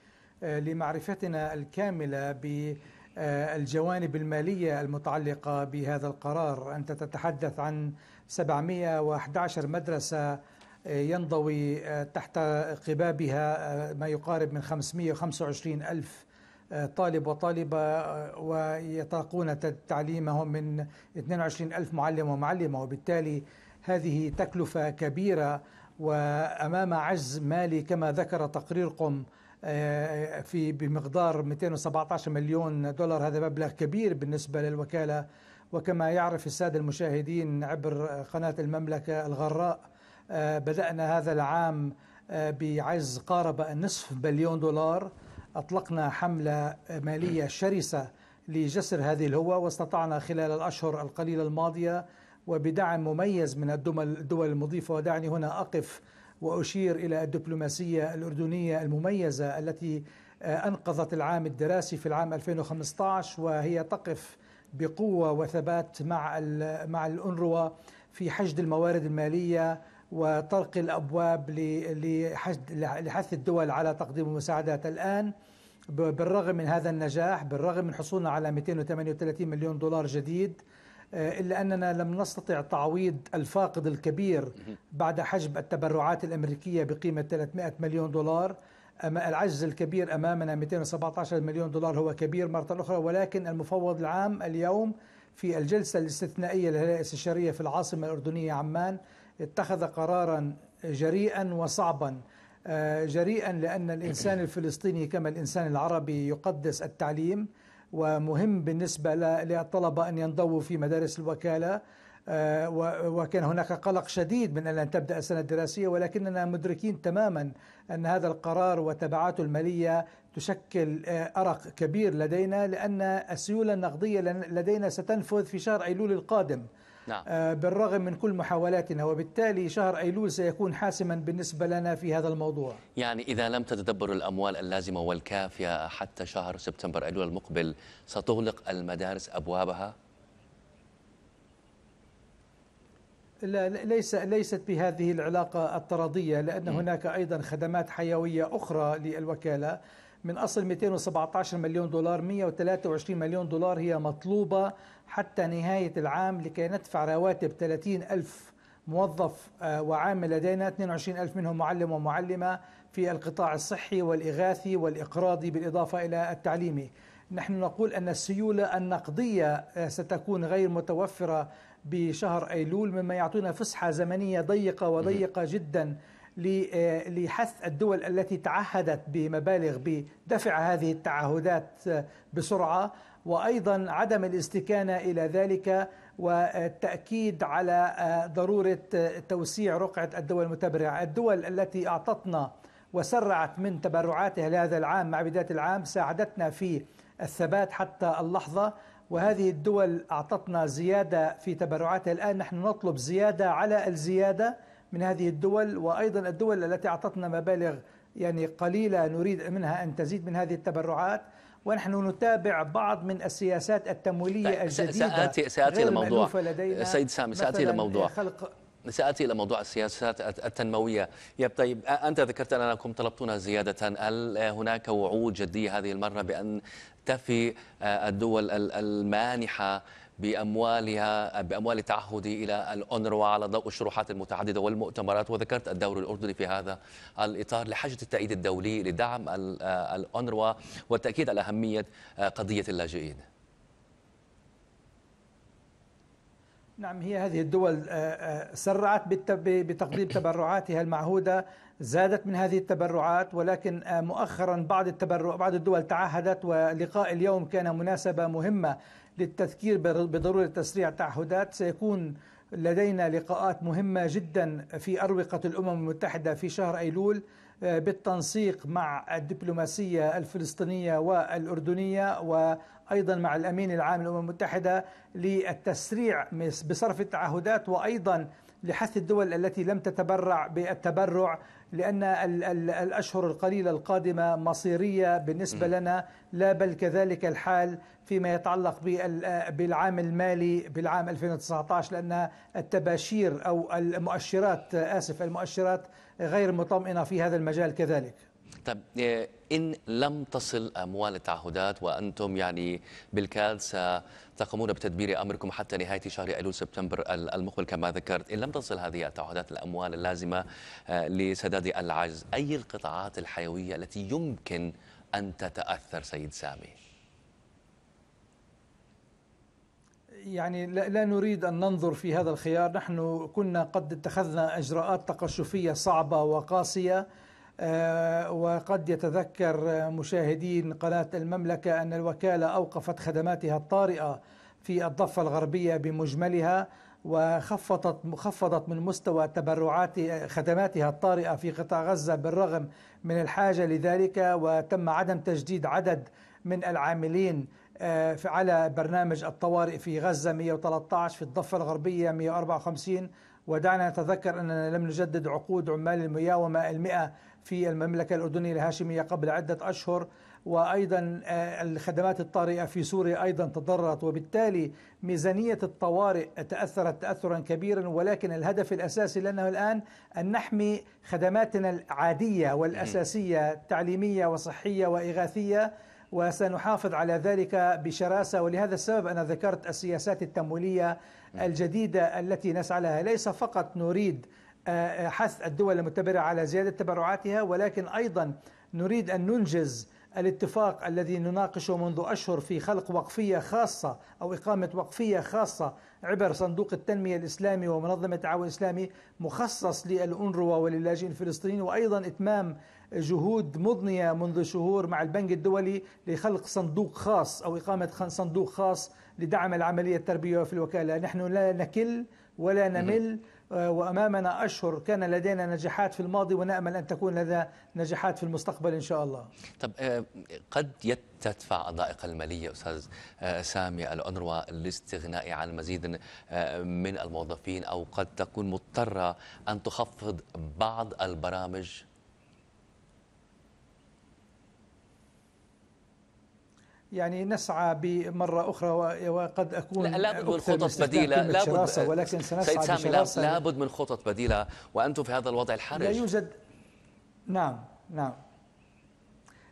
آه، لمعرفتنا الكاملة ب آه، الجوانب المالية المتعلقة بهذا القرار أنت تتحدث عن 711 مدرسة آه، ينضوي آه، تحت قبابها ما يقارب من 525 ألف طالب وطالبة ويتلقون تعليمهم من 22 ألف معلم ومعلمة وبالتالي هذه تكلفة كبيرة وأمام عجز مالي كما ذكر تقريركم آه، في بمقدار 217 مليون دولار هذا مبلغ كبير بالنسبة للوكالة وكما يعرف السادة المشاهدين عبر قناة المملكة الغراء آه، بدأنا هذا العام آه، بعجز قارب النصف بليون دولار أطلقنا حملة مالية شرسة لجسر هذه الهوة واستطعنا خلال الأشهر القليلة الماضية وبدعم مميز من الدول المضيفة ودعني هنا أقف وأشير إلى الدبلوماسية الأردنية المميزة التي آه، أنقذت العام الدراسي في العام 2015 وهي تقف بقوة وثبات مع مع الأنروا في حشد الموارد المالية وطرق الأبواب لحث الدول على تقديم المساعدات الآن بالرغم من هذا النجاح بالرغم من حصولنا على 238 مليون دولار جديد آه، إلا أننا لم نستطع تعويض الفاقد الكبير بعد حجب التبرعات الأمريكية بقيمة 300 مليون دولار أما العجز الكبير أمامنا 217 مليون دولار هو كبير مرة أخرى ولكن المفوض العام اليوم في الجلسة الاستثنائية للهيئة الاستشارية في العاصمة الأردنية عمان اتخذ قرارا جريئا وصعبا آه، جريئا لأن الإنسان الفلسطيني كما الإنسان العربي يقدس التعليم ومهم بالنسبة للطلبة أن ينضووا في مدارس الوكالة آه، وكان هناك قلق شديد من أن تبدأ السنة الدراسية ولكننا مدركين تماما أن هذا القرار وتبعاته المالية تشكل آه، أرق كبير لدينا لأن السيولة النقدية لدينا ستنفذ في شهر أيلول القادم نعم. آه، بالرغم من كل محاولاتنا وبالتالي شهر أيلول سيكون حاسما بالنسبة لنا في هذا الموضوع يعني إذا لم تتدبر الأموال اللازمة والكافية حتى شهر سبتمبر أيلول المقبل ستغلق المدارس أبوابها لا ليس ليست بهذه العلاقة الطردية لأن م. هناك أيضا خدمات حيوية أخرى للوكالة من أصل 217 مليون دولار 123 مليون دولار هي مطلوبة حتى نهاية العام لكي ندفع رواتب 30 ألف موظف آه، وعامل لدينا 22 ألف منهم معلم ومعلمة في القطاع الصحي والإغاثي والإقراضي بالإضافة إلى التعليمي نحن نقول أن السيولة النقدية آه، ستكون غير متوفرة بشهر أيلول مما يعطينا فسحة زمنية ضيقة وضيقة جدا آه، لحث الدول التي تعهدت بمبالغ بدفع هذه التعهدات بسرعة وايضا عدم الاستكانه الى ذلك والتاكيد على آه، ضروره آه، توسيع رقعه الدول المتبرعه، الدول التي اعطتنا وسرعت من تبرعاتها لهذا العام مع بدايه العام ساعدتنا في الثبات حتى اللحظه وهذه الدول اعطتنا زياده في تبرعاتها الان نحن نطلب زياده على الزياده من هذه الدول وايضا الدول التي اعطتنا مبالغ يعني قليله نريد منها ان تزيد من هذه التبرعات ونحن نتابع بعض من السياسات التمويلية طيب، الجديدة سأتي, سأتي لدينا سيد سامي سأتي لموضوع سأتي إلى موضوع السياسات التنموية طيب أنت ذكرت أنكم طلبتنا زيادة هل هناك وعود جدية هذه المرة بأن تفي آه، الدول المانحة بأموالها بأموال تعهدي إلى الأونروا على ضوء الشروحات المتعددة والمؤتمرات وذكرت الدور الأردني في هذا الإطار لحاجة التأييد الدولي لدعم آه، الأونروا والتأكيد على أهمية آه، قضية اللاجئين نعم هي هذه الدول آه، سرعت بتقديم تبرعاتها المعهودة زادت من هذه التبرعات ولكن مؤخرا بعض التبرع بعض الدول تعهدت ولقاء اليوم كان مناسبة مهمة للتذكير بضروره تسريع تعهدات سيكون لدينا لقاءات مهمه جدا في اروقه الامم المتحده في شهر ايلول آه، بالتنسيق مع الدبلوماسيه الفلسطينيه والاردنيه وايضا مع الامين العام للامم المتحده للتسريع بصرف التعهدات وايضا لحث الدول التي لم تتبرع بالتبرع لان الاشهر القليله القادمه مصيريه بالنسبه لنا لا بل كذلك الحال فيما يتعلق بالعام المالي بالعام 2019 لأن التباشير أو المؤشرات آسف المؤشرات غير مطمئنة في هذا المجال كذلك طب آه، إن لم تصل أموال التعهدات وأنتم يعني بالكاد ستقومون بتدبير أمركم حتى نهاية شهر أيلول سبتمبر المقبل كما ذكرت إن لم تصل هذه التعهدات الأموال اللازمة آه، لسداد العجز أي القطاعات الحيوية التي يمكن أن تتأثر سيد سامي؟ يعني لا نريد ان ننظر في هذا الخيار، نحن كنا قد اتخذنا اجراءات تقشفيه صعبه وقاسيه آه، وقد يتذكر مشاهدين قناه المملكه ان الوكاله اوقفت خدماتها الطارئه في الضفه الغربيه بمجملها وخفضت خفضت من مستوى تبرعات خدماتها الطارئه في قطاع غزه بالرغم من الحاجه لذلك وتم عدم تجديد عدد من العاملين آه، على برنامج الطوارئ في غزة 113 في الضفة الغربية 154 ودعنا نتذكر أننا لم نجدد عقود عمال المياومة المئة في المملكة الأردنية الهاشمية قبل عدة أشهر وأيضا آه، الخدمات الطارئة في سوريا أيضا تضررت وبالتالي ميزانية الطوارئ تأثرت تأثرا كبيرا ولكن الهدف الأساسي لنا الآن أن نحمي خدماتنا العادية والأساسية تعليميه وصحية وإغاثية وسنحافظ على ذلك بشراسة ولهذا السبب أنا ذكرت السياسات التمويلية نعم. الجديدة التي نسعى لها ليس فقط نريد آه، آه، حث الدول المتبرعة على زيادة تبرعاتها ولكن أيضا نريد أن ننجز الاتفاق الذي نناقشه منذ أشهر في خلق وقفية خاصة أو إقامة وقفية خاصة عبر صندوق التنمية الإسلامي ومنظمة التعاون الإسلامي مخصص للأنروا وللاجئين الفلسطينيين وأيضا إتمام جهود مضنية منذ شهور مع البنك الدولي لخلق صندوق خاص أو إقامة صندوق خاص لدعم العملية التربيه في الوكالة نحن لا نكل ولا نمل وأمامنا أشهر كان لدينا نجاحات في الماضي ونأمل أن تكون لدينا نجاحات في المستقبل إن شاء الله طب آه، قد تدفع الضائقة المالية أستاذ آه، سامي الأنروا للاستغناء عن مزيد آه، من الموظفين أو قد تكون مضطرة أن تخفض بعض البرامج يعني نسعى بمرة أخرى وقد أكون لا لابد من خطط بديلة لابد آه، ولكن سنسعى سيد سامي لابد من خطط بديلة وأنتم في هذا الوضع الحرج لا يوجد نعم نعم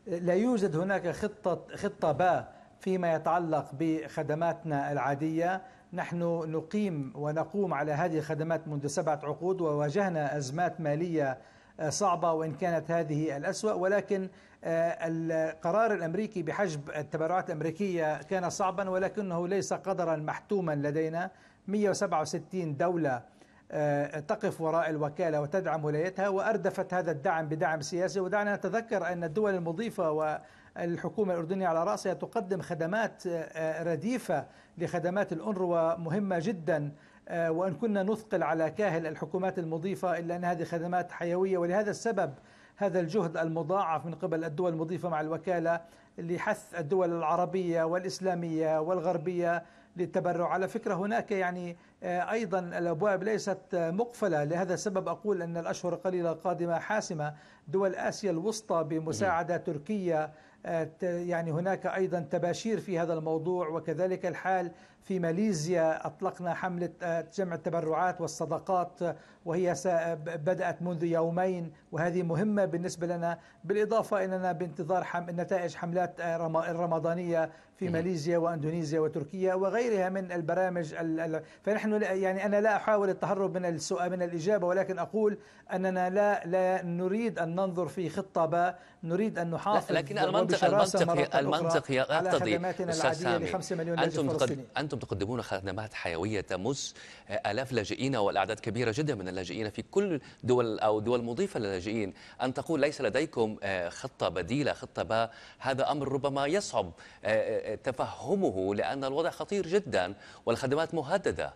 لا يوجد هناك خطة خطة باء فيما يتعلق بخدماتنا العادية نحن نقيم ونقوم على هذه الخدمات منذ سبعة عقود وواجهنا أزمات مالية آه، صعبة وإن كانت هذه الأسوأ ولكن آه، القرار الامريكي بحجب التبرعات الامريكيه كان صعبا ولكنه ليس قدرا محتوما لدينا 167 دوله آه، تقف وراء الوكاله وتدعم ولايتها واردفت هذا الدعم بدعم سياسي ودعنا نتذكر ان الدول المضيفه و الحكومة الأردنية على رأسها تقدم خدمات آه، رديفة لخدمات الأنروا مهمة جدا وإن كنا نثقل على كاهل الحكومات المضيفة إلا أن هذه خدمات حيوية ولهذا السبب هذا الجهد المضاعف من قبل الدول المضيفة مع الوكالة لحث الدول العربية والإسلامية والغربية للتبرع على فكرة هناك يعني آه، أيضا الأبواب ليست آه، مقفلة لهذا السبب أقول أن الأشهر القليلة القادمة حاسمة دول آسيا الوسطى بمساعدة تركيا آه، يعني هناك أيضا تباشير في هذا الموضوع وكذلك الحال في ماليزيا أطلقنا حملة آه، جمع التبرعات والصدقات آه، وهي آه، بدأت منذ يومين وهذه مهمة بالنسبة لنا بالإضافة أننا بانتظار حم نتائج حملات الرمضانية في ماليزيا وأندونيسيا وتركيا وغيرها من البرامج ال... فنحن يعني أنا لا أحاول التهرب من السؤال من الإجابة ولكن أقول أننا لا لا نريد أن ننظر في خطة باء نريد أن نحافظ لكن المنطق المنطق المنطق يقتضي على خدماتنا مليون أنتم فلسطيني أنتم تقدمون خدمات حيوية تمس آه، آلاف لاجئين والأعداد كبيرة جدا من اللاجئين في كل دول أو دول مضيفة للاجئين أن تقول ليس لديكم آه، خطة بديلة خطة ب هذا أمر ربما يصعب آه، تفهمه لأن الوضع خطير جدا والخدمات مهددة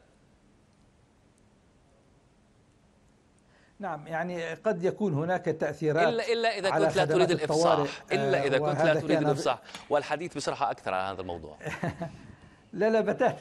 نعم يعني قد يكون هناك تاثيرات الا الا اذا كنت لا تريد الافصاح الا اذا كنت لا تريد الافصاح والحديث بصراحه اكثر عن هذا الموضوع لا لا بتاتا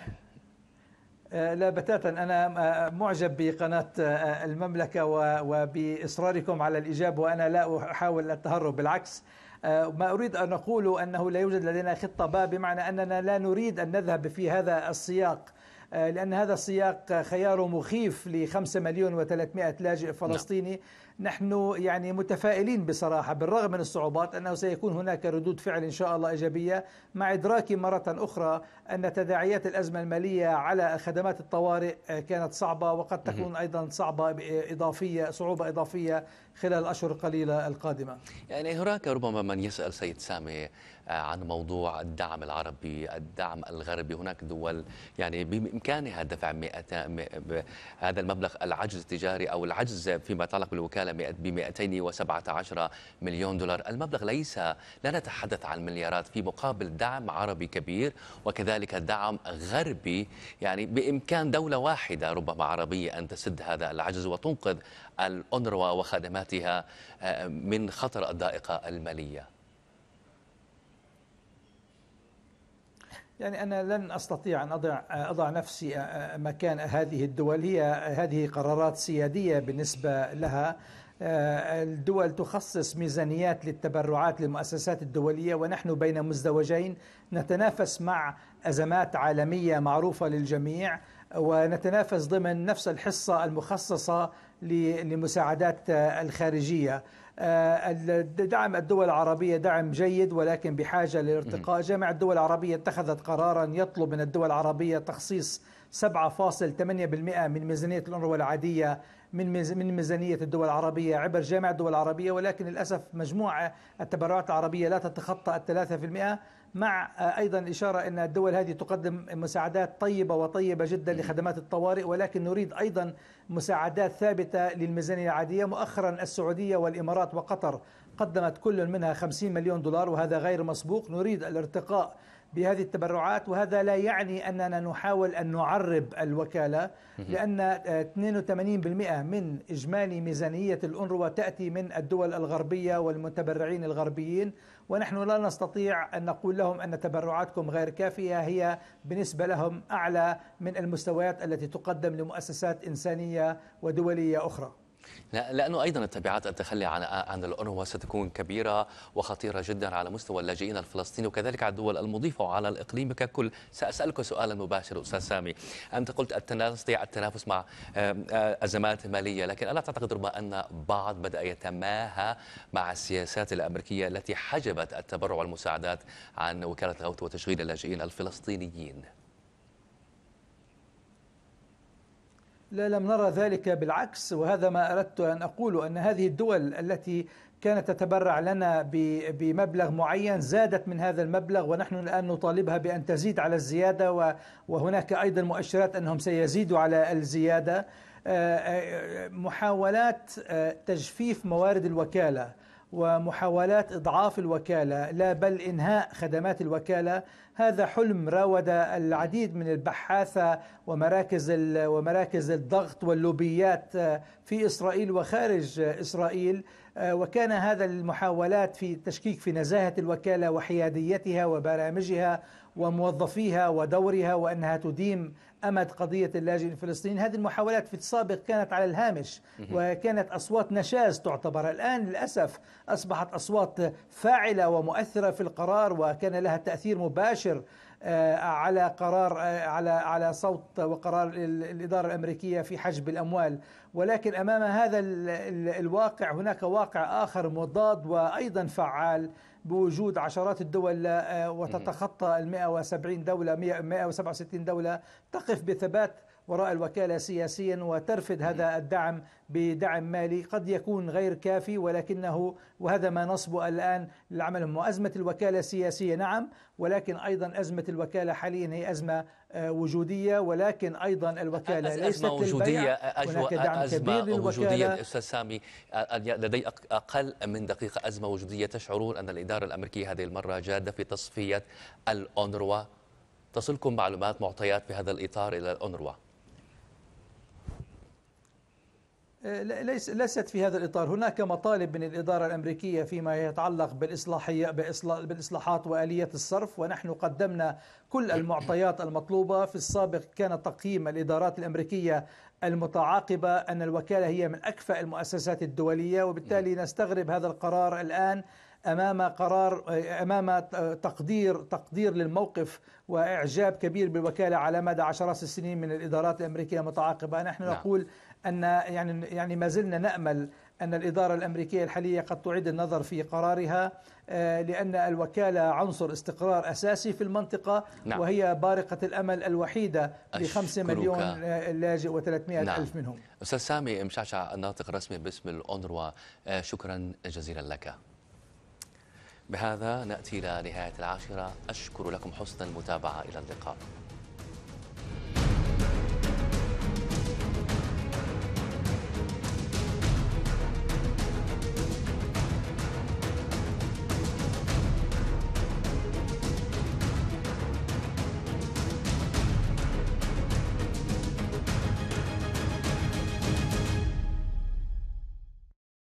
آه، لا بتاتا أنا آه، معجب بقناة آه، المملكة وبإصراركم على الإجابة وأنا لا أحاول التهرب بالعكس ما أريد أن أقوله أنه لا يوجد لدينا خطة باء بمعنى أننا لا نريد أن نذهب في هذا السياق لأن هذا السياق خيار مخيف لخمسة مليون وثلاثمائة لاجئ نعم. فلسطيني نحن يعني متفائلين بصراحة بالرغم من الصعوبات أنه سيكون هناك ردود فعل إن شاء الله إيجابية مع إدراكي مرة أخرى أن تداعيات الأزمة المالية على خدمات الطوارئ آه، كانت صعبة وقد تكون أيضا صعبة إضافية صعوبة إضافية خلال الأشهر القليلة القادمة يعني هناك ربما من يسأل سيد سامي آه، عن موضوع الدعم العربي الدعم الغربي هناك دول يعني بإمكانها دفع 200 هذا المبلغ العجز التجاري أو العجز فيما يتعلق بالوكالة رجال ب 217 مليون دولار المبلغ ليس لا نتحدث عن مليارات في مقابل دعم عربي كبير وكذلك دعم غربي يعني بإمكان دولة واحدة ربما عربية أن تسد هذا العجز وتنقذ الأونروا وخدماتها آه، من خطر الضائقة المالية يعني أنا لن أستطيع أن أضع, أضع نفسي آه، آه، مكان هذه الدول هي هذه قرارات سيادية بالنسبة لها آه، الدول تخصص ميزانيات للتبرعات للمؤسسات الدولية ونحن بين مزدوجين نتنافس مع أزمات عالمية معروفة للجميع ونتنافس ضمن نفس الحصة المخصصة للمساعدات الخارجية آه، دعم الدول العربية دعم جيد ولكن بحاجة لارتقاء جامعة الدول العربية اتخذت قرارا يطلب من الدول العربية تخصيص 7.8% من ميزانية الأنروا العادية من من ميزانية الدول العربية عبر جامعة الدول العربية ولكن للأسف مجموعة التبرعات العربية لا تتخطى الثلاثة في المئة مع آه، أيضا إشارة أن الدول هذه تقدم مساعدات طيبة وطيبة جدا لخدمات الطوارئ ولكن نريد أيضا مساعدات ثابتة للميزانية العادية مؤخرا السعودية والإمارات وقطر قدمت كل منها 50 مليون دولار وهذا غير مسبوق نريد الارتقاء بهذه التبرعات وهذا لا يعني أننا نحاول أن نعرب الوكالة لأن 82% آه، من إجمالي ميزانية الأنروا تأتي من الدول الغربية والمتبرعين الغربيين ونحن لا نستطيع أن نقول لهم أن تبرعاتكم غير كافية هي بالنسبة لهم أعلى من المستويات التي تقدم لمؤسسات إنسانية ودولية أخرى لأنه أيضا التبعات التخلي عن عن الأنروا ستكون كبيرة وخطيرة جدا على مستوى اللاجئين الفلسطينيين وكذلك على الدول المضيفة وعلى الإقليم ككل سأسألك سؤالا مباشر أستاذ سامي أنت قلت التنافس التنافس مع أزمات آه، مالية لكن ألا تعتقد ربما أن بعض بدأ يتماهى مع السياسات الأمريكية التي حجبت التبرع والمساعدات عن وكالة الغوث وتشغيل اللاجئين الفلسطينيين لا لم نرى ذلك بالعكس وهذا ما أردت أن اقوله أن هذه الدول التي كانت تتبرع لنا بمبلغ معين زادت من هذا المبلغ ونحن الآن نطالبها بأن تزيد على الزيادة وهناك أيضا مؤشرات أنهم سيزيدوا على الزيادة آه، آه، محاولات آه، تجفيف موارد الوكالة ومحاولات إضعاف الوكالة لا بل إنهاء خدمات الوكالة هذا حلم راود العديد من البحاثة ومراكز ومراكز الضغط واللوبيات آه، في إسرائيل وخارج إسرائيل آه، وكان هذا المحاولات في التشكيك في نزاهة الوكالة وحياديتها وبرامجها وموظفيها ودورها وأنها تديم أمد قضية اللاجئين الفلسطينيين هذه المحاولات في السابق كانت على الهامش وكانت أصوات نشاز تعتبر الآن للأسف أصبحت أصوات فاعلة ومؤثرة في القرار وكان لها تأثير مباشر آه، على قرار آه، على على صوت وقرار الاداره الامريكيه في حجب الاموال ولكن امام هذا الواقع هناك واقع اخر مضاد وايضا فعال بوجود عشرات الدول آه، وتتخطى ال 170 دولة 167 دولة تقف بثبات وراء الوكالة سياسيا وترفض هذا الدعم بدعم مالي قد يكون غير كافي ولكنه وهذا ما نصبه الآن لعملهم وأزمة الوكالة السياسية نعم ولكن أيضا أزمة الوكالة حاليا هي أزمة آه، وجودية ولكن أيضا الوكالة ليست وجودية هناك دعم أزمة كبير وجودية أستاذ سامي آه، لدي أقل من دقيقة أزمة وجودية تشعرون أن الإدارة الأمريكية هذه المرة جادة في تصفية الأونروا تصلكم معلومات معطيات في هذا الإطار إلى الأونروا ليس ليست في هذا الإطار هناك مطالب من الإدارة الأمريكية فيما يتعلق بالإصلاحية بالإصلاحات وآلية الصرف ونحن قدمنا كل المعطيات المطلوبة في السابق كان تقييم الإدارات الأمريكية المتعاقبة أن الوكالة هي من أكفأ المؤسسات الدولية وبالتالي نستغرب هذا القرار الآن امام قرار امام تقدير تقدير للموقف واعجاب كبير بالوكاله على مدى عشرات السنين من الادارات الامريكيه المتعاقبه نحن نعم. نقول أن يعني يعني ما زلنا نأمل أن الإدارة الأمريكية الحالية قد تعيد النظر في قرارها آه، لأن الوكالة عنصر استقرار أساسي في المنطقة نعم. وهي بارقة الأمل الوحيدة لخمسة مليون آه، لاجئ و300 نعم. ألف منهم أستاذ سامي مشعشع الناطق الرسمي باسم الأونروا آه، شكرا جزيلا لك بهذا نأتي إلى نهاية العاشرة أشكر لكم حسن المتابعة إلى اللقاء